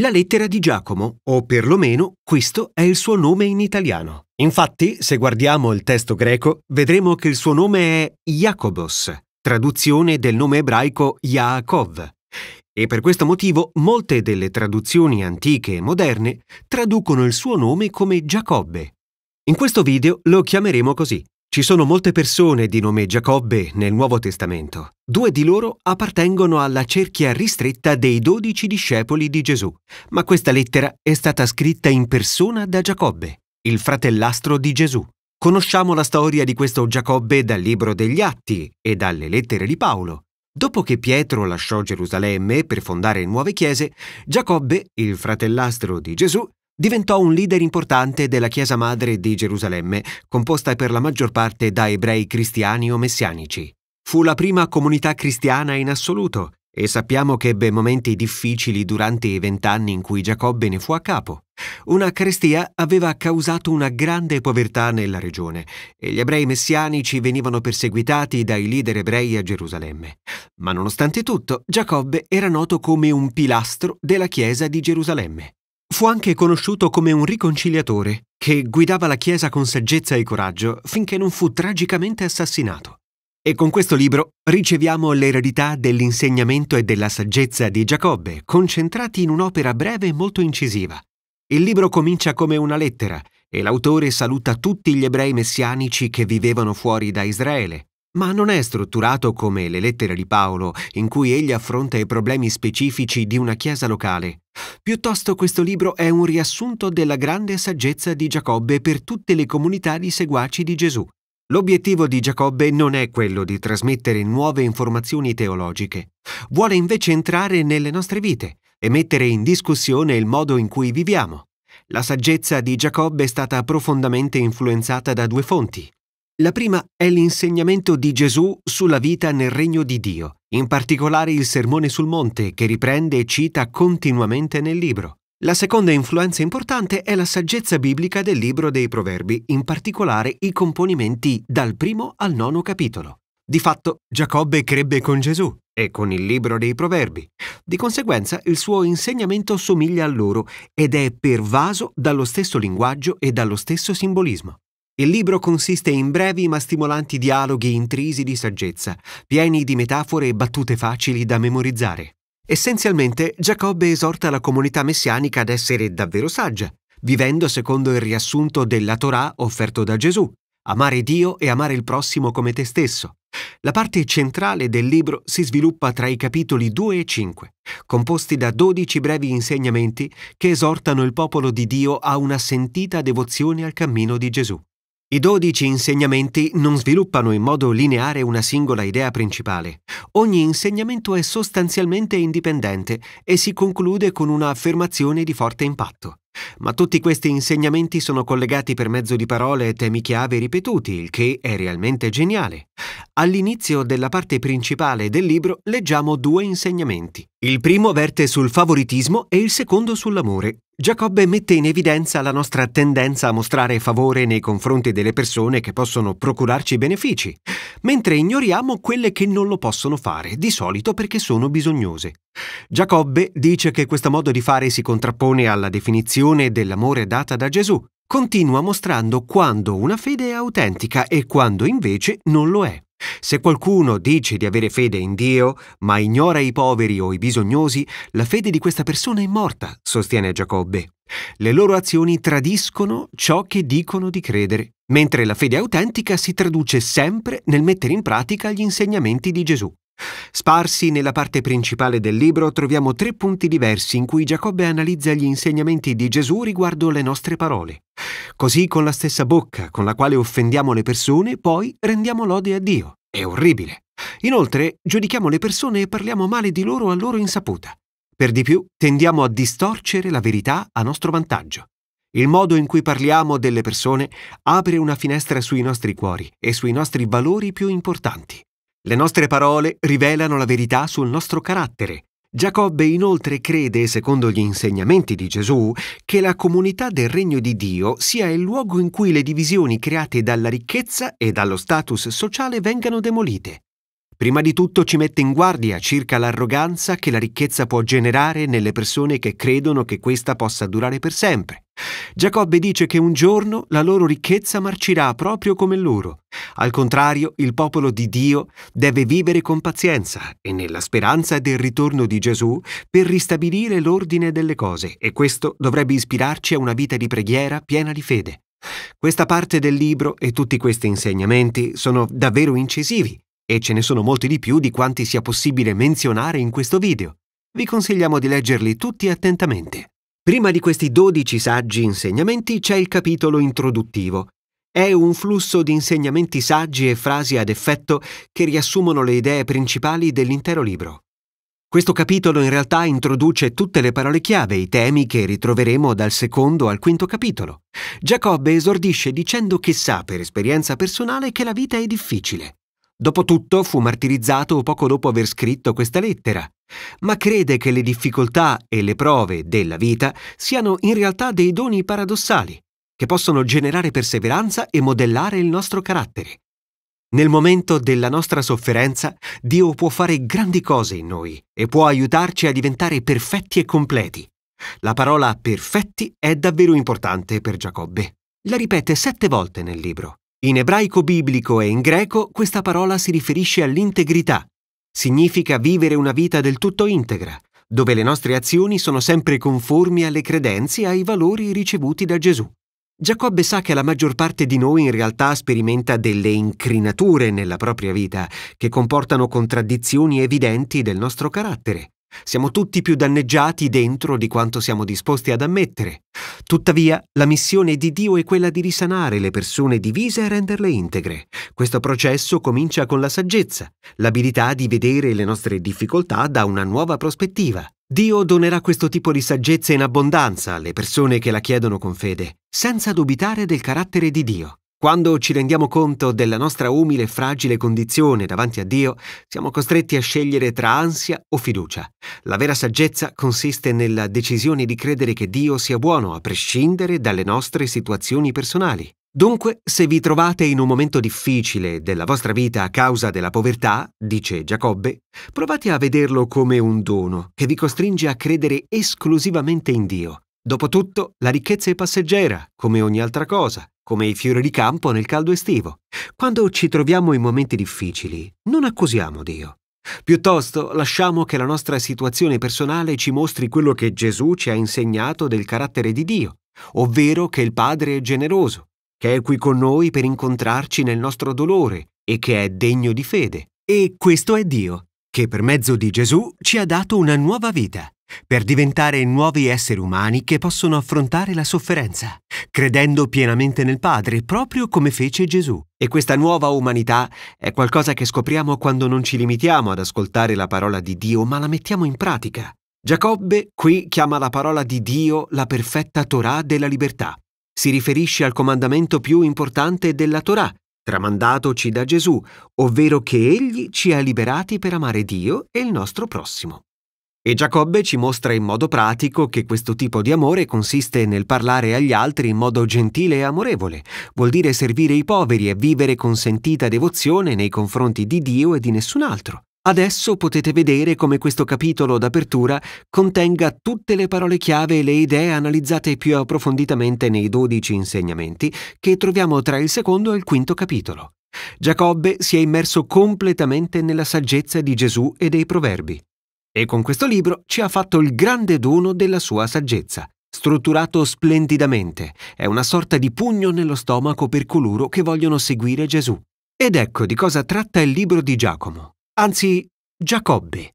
La lettera di Giacomo, o perlomeno questo è il suo nome in italiano. Infatti, se guardiamo il testo greco, vedremo che il suo nome è Iacobos, traduzione del nome ebraico Yaakov. E per questo motivo molte delle traduzioni antiche e moderne traducono il suo nome come Giacobbe. In questo video lo chiameremo così, ci sono molte persone di nome Giacobbe nel Nuovo Testamento. Due di loro appartengono alla cerchia ristretta dei dodici discepoli di Gesù, ma questa lettera è stata scritta in persona da Giacobbe, il fratellastro di Gesù. Conosciamo la storia di questo Giacobbe dal libro degli Atti e dalle lettere di Paolo. Dopo che Pietro lasciò Gerusalemme per fondare nuove chiese, Giacobbe, il fratellastro di Gesù, diventò un leader importante della Chiesa Madre di Gerusalemme, composta per la maggior parte da ebrei cristiani o messianici. Fu la prima comunità cristiana in assoluto e sappiamo che ebbe momenti difficili durante i vent'anni in cui Giacobbe ne fu a capo. Una carestia aveva causato una grande povertà nella regione e gli ebrei messianici venivano perseguitati dai leader ebrei a Gerusalemme. Ma nonostante tutto, Giacobbe era noto come un pilastro della Chiesa di Gerusalemme. Fu anche conosciuto come un riconciliatore, che guidava la Chiesa con saggezza e coraggio finché non fu tragicamente assassinato. E con questo libro riceviamo l'eredità dell'insegnamento e della saggezza di Giacobbe, concentrati in un'opera breve e molto incisiva. Il libro comincia come una lettera e l'autore saluta tutti gli ebrei messianici che vivevano fuori da Israele, ma non è strutturato come le lettere di Paolo, in cui egli affronta i problemi specifici di una chiesa locale. Piuttosto questo libro è un riassunto della grande saggezza di Giacobbe per tutte le comunità di seguaci di Gesù. L'obiettivo di Giacobbe non è quello di trasmettere nuove informazioni teologiche, vuole invece entrare nelle nostre vite e mettere in discussione il modo in cui viviamo. La saggezza di Giacobbe è stata profondamente influenzata da due fonti, la prima è l'insegnamento di Gesù sulla vita nel regno di Dio, in particolare il Sermone sul Monte che riprende e cita continuamente nel libro. La seconda influenza importante è la saggezza biblica del libro dei Proverbi, in particolare i componimenti dal primo al nono capitolo. Di fatto, Giacobbe crebbe con Gesù e con il libro dei Proverbi. Di conseguenza, il suo insegnamento somiglia a loro ed è pervaso dallo stesso linguaggio e dallo stesso simbolismo. Il libro consiste in brevi ma stimolanti dialoghi intrisi di saggezza, pieni di metafore e battute facili da memorizzare. Essenzialmente, Giacobbe esorta la comunità messianica ad essere davvero saggia, vivendo secondo il riassunto della Torah offerto da Gesù, amare Dio e amare il prossimo come te stesso. La parte centrale del libro si sviluppa tra i capitoli 2 e 5, composti da 12 brevi insegnamenti che esortano il popolo di Dio a una sentita devozione al cammino di Gesù. I dodici insegnamenti non sviluppano in modo lineare una singola idea principale. Ogni insegnamento è sostanzialmente indipendente e si conclude con una affermazione di forte impatto. Ma tutti questi insegnamenti sono collegati per mezzo di parole e temi chiave ripetuti, il che è realmente geniale. All'inizio della parte principale del libro leggiamo due insegnamenti. Il primo verte sul favoritismo e il secondo sull'amore, Giacobbe mette in evidenza la nostra tendenza a mostrare favore nei confronti delle persone che possono procurarci benefici, mentre ignoriamo quelle che non lo possono fare, di solito perché sono bisognose. Giacobbe dice che questo modo di fare si contrappone alla definizione dell'amore data da Gesù. Continua mostrando quando una fede è autentica e quando invece non lo è. Se qualcuno dice di avere fede in Dio, ma ignora i poveri o i bisognosi, la fede di questa persona è morta, sostiene Giacobbe. Le loro azioni tradiscono ciò che dicono di credere, mentre la fede autentica si traduce sempre nel mettere in pratica gli insegnamenti di Gesù. Sparsi nella parte principale del libro troviamo tre punti diversi in cui Giacobbe analizza gli insegnamenti di Gesù riguardo le nostre parole. Così con la stessa bocca con la quale offendiamo le persone, poi rendiamo lode a Dio. È orribile. Inoltre, giudichiamo le persone e parliamo male di loro a loro insaputa. Per di più, tendiamo a distorcere la verità a nostro vantaggio. Il modo in cui parliamo delle persone apre una finestra sui nostri cuori e sui nostri valori più importanti. Le nostre parole rivelano la verità sul nostro carattere. Giacobbe inoltre crede, secondo gli insegnamenti di Gesù, che la comunità del regno di Dio sia il luogo in cui le divisioni create dalla ricchezza e dallo status sociale vengano demolite prima di tutto ci mette in guardia circa l'arroganza che la ricchezza può generare nelle persone che credono che questa possa durare per sempre. Giacobbe dice che un giorno la loro ricchezza marcirà proprio come loro. Al contrario, il popolo di Dio deve vivere con pazienza e nella speranza del ritorno di Gesù per ristabilire l'ordine delle cose e questo dovrebbe ispirarci a una vita di preghiera piena di fede. Questa parte del libro e tutti questi insegnamenti sono davvero incisivi e ce ne sono molti di più di quanti sia possibile menzionare in questo video. Vi consigliamo di leggerli tutti attentamente. Prima di questi 12 saggi insegnamenti c'è il capitolo introduttivo. È un flusso di insegnamenti saggi e frasi ad effetto che riassumono le idee principali dell'intero libro. Questo capitolo in realtà introduce tutte le parole chiave, i temi che ritroveremo dal secondo al quinto capitolo. Giacobbe esordisce dicendo che sa per esperienza personale che la vita è difficile. Dopotutto fu martirizzato poco dopo aver scritto questa lettera, ma crede che le difficoltà e le prove della vita siano in realtà dei doni paradossali, che possono generare perseveranza e modellare il nostro carattere. Nel momento della nostra sofferenza, Dio può fare grandi cose in noi e può aiutarci a diventare perfetti e completi. La parola perfetti è davvero importante per Giacobbe. La ripete sette volte nel libro. In ebraico biblico e in greco questa parola si riferisce all'integrità. Significa vivere una vita del tutto integra, dove le nostre azioni sono sempre conformi alle credenze e ai valori ricevuti da Gesù. Giacobbe sa che la maggior parte di noi in realtà sperimenta delle incrinature nella propria vita, che comportano contraddizioni evidenti del nostro carattere, siamo tutti più danneggiati dentro di quanto siamo disposti ad ammettere. Tuttavia, la missione di Dio è quella di risanare le persone divise e renderle integre. Questo processo comincia con la saggezza, l'abilità di vedere le nostre difficoltà da una nuova prospettiva. Dio donerà questo tipo di saggezza in abbondanza alle persone che la chiedono con fede, senza dubitare del carattere di Dio. Quando ci rendiamo conto della nostra umile e fragile condizione davanti a Dio, siamo costretti a scegliere tra ansia o fiducia. La vera saggezza consiste nella decisione di credere che Dio sia buono a prescindere dalle nostre situazioni personali. Dunque, se vi trovate in un momento difficile della vostra vita a causa della povertà, dice Giacobbe, provate a vederlo come un dono che vi costringe a credere esclusivamente in Dio. Dopotutto, la ricchezza è passeggera, come ogni altra cosa, come i fiori di campo nel caldo estivo. Quando ci troviamo in momenti difficili, non accusiamo Dio. Piuttosto lasciamo che la nostra situazione personale ci mostri quello che Gesù ci ha insegnato del carattere di Dio, ovvero che il Padre è generoso, che è qui con noi per incontrarci nel nostro dolore e che è degno di fede. E questo è Dio che per mezzo di Gesù ci ha dato una nuova vita, per diventare nuovi esseri umani che possono affrontare la sofferenza, credendo pienamente nel Padre, proprio come fece Gesù. E questa nuova umanità è qualcosa che scopriamo quando non ci limitiamo ad ascoltare la parola di Dio, ma la mettiamo in pratica. Giacobbe qui chiama la parola di Dio la perfetta Torah della libertà. Si riferisce al comandamento più importante della Torah, tramandatoci da Gesù, ovvero che Egli ci ha liberati per amare Dio e il nostro prossimo. E Giacobbe ci mostra in modo pratico che questo tipo di amore consiste nel parlare agli altri in modo gentile e amorevole, vuol dire servire i poveri e vivere con sentita devozione nei confronti di Dio e di nessun altro. Adesso potete vedere come questo capitolo d'apertura contenga tutte le parole chiave e le idee analizzate più approfonditamente nei dodici insegnamenti che troviamo tra il secondo e il quinto capitolo. Giacobbe si è immerso completamente nella saggezza di Gesù e dei proverbi. E con questo libro ci ha fatto il grande dono della sua saggezza. Strutturato splendidamente, è una sorta di pugno nello stomaco per coloro che vogliono seguire Gesù. Ed ecco di cosa tratta il libro di Giacomo anzi Giacobbe.